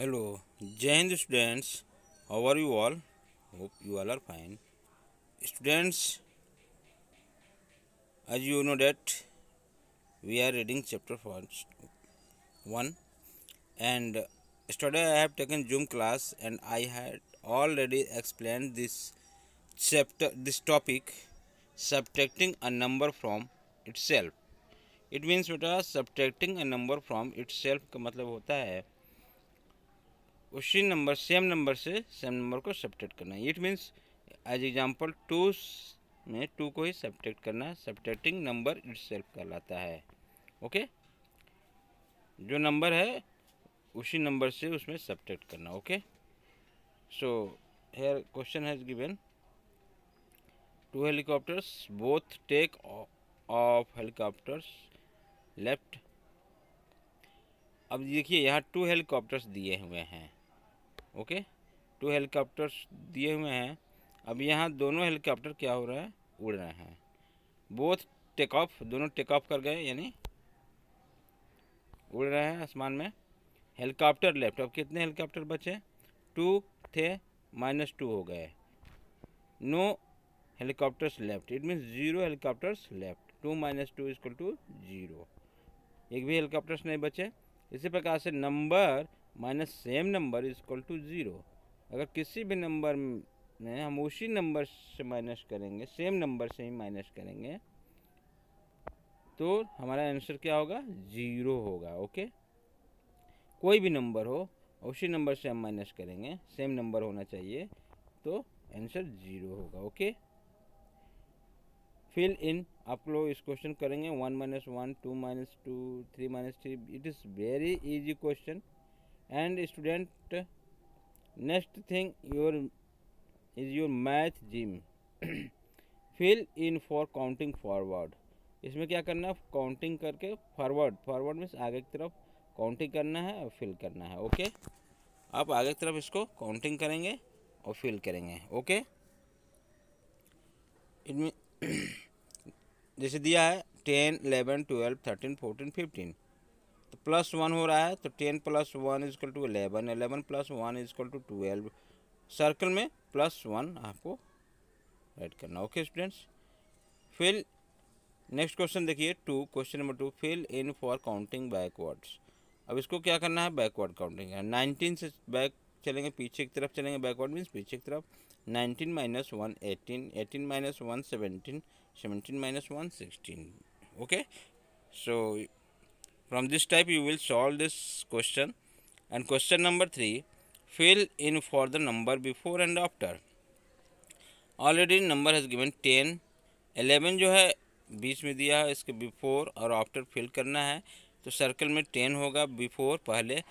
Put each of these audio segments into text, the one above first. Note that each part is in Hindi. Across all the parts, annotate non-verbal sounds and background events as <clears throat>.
हेलो जय हिंद students how you all hope you all are fine students as you know that we are reading chapter first one and study I have taken Zoom class and I had already explain this chapter this topic subtracting a number from itself it means बेटा subtracting a number from itself का मतलब होता है उसी नंबर सेम नंबर से सेम नंबर को सब्ट्रैक्ट करना है it means as example two में टू को ही सब्ट्रैक्ट करना है सब्ट्रैक्टिंग नंबर इट कहलाता है ओके जो नंबर है उसी नंबर से उसमें सब्ट्रैक्ट करना okay so here question has given two helicopters both take off helicopters left अब देखिए यहाँ टू हेलीकॉप्टर्स दिए हुए हैं ओके टू हेलीकॉप्टर्स दिए हुए हैं अब यहाँ दोनों हेलीकॉप्टर क्या हो रहा है उड़ रहे हैं बोथ टेक ऑफ दोनों टेक ऑफ कर गए यानी उड़ रहे हैं आसमान में हेलीकॉप्टर लेफ्ट अब कितने हेलीकॉप्टर बचे टू थे माइनस टू हो गए no helicopters left it means zero helicopters left two minus two is equal two zero एक भी हेलीकॉप्टर्स नहीं बचे इसी प्रकार से number minus same number is equal to zero अगर किसी भी नंबर में हम उसी नंबर से माइनस करेंगे सेम नंबर से ही माइनस करेंगे तो हमारा आंसर क्या होगा ज़ीरो होगा ओके कोई भी नंबर हो उसी नंबर से हम माइनस करेंगे सेम नंबर होना चाहिए तो आंसर ज़ीरो होगा ओके फिल इन आप लोग इस क्वेश्चन करेंगे one minus one two minus two three minus three it is very easy question and student next thing your is your math gym fill in for counting forward इसमें क्या करना है काउंटिंग करके फॉरवर्ड फॉरवर्ड मीन्स आगे की तरफ काउंटिंग करना है और फिल करना है ओके आप आगे की तरफ इसको काउंटिंग करेंगे और फिल करेंगे ओके इनमें <clears throat> जैसे दिया है ten eleven twelve thirteen fourteen fifteen तो प्लस वन हो रहा है तो ten plus one is equal two eleven eleven plus one is equal two twelve circle में प्लस वन आपको राइट करना okay students fill next question देखिए two question number two fill in for counting backwards अब इसको क्या करना है बैकवर्ड काउंटिंग है नाइनटीन से बैक चलेंगे पीछे की तरफ चलेंगे बैकवर्ड मीन्स पीछे की तरफ nineteen minus one eighteen eighteen minus one seventeen seventeen minus one sixteen okay so From this type you will solve this question. And question number 3 fill in for the number before and after. Already number has given 10 11 जो है बीच में दिया है इसके बिफोर और आफ्टर फिल करना है तो सर्कल में टेन होगा बिफोर पहले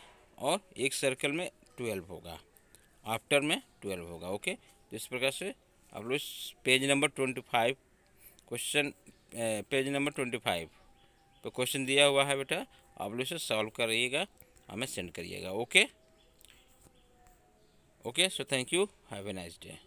और एक सर्कल में ट्वेल्व होगा आफ्टर में ट्वेल्व होगा ओके तो इस प्रकार से आप लोग page number twenty five question page number twenty five तो क्वेश्चन दिया हुआ है बेटा आप लोग इसे सॉल्व करिएगा हमें सेंड करिएगा okay okay so thank you have a nice day